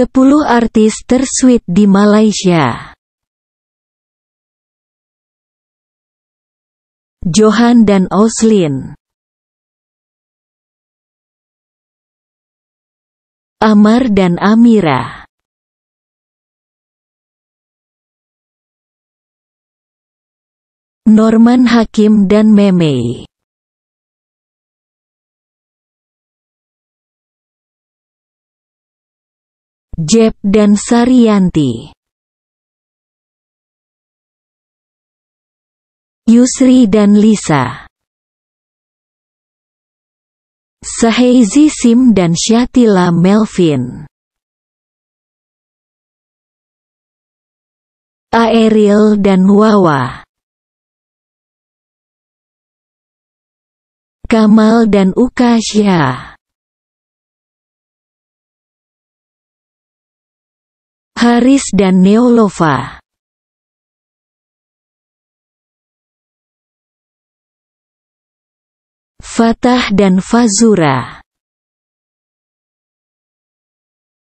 10 artis tersuit di Malaysia Johan dan Oslin Amar dan Amira Norman Hakim dan Memei Jeb dan Sarianti. Yusri dan Lisa. Saheizi Sim dan Syatila Melvin. Aerial dan Wawa. Kamal dan Ukasya. Haris dan Neolova Fatah dan Fazura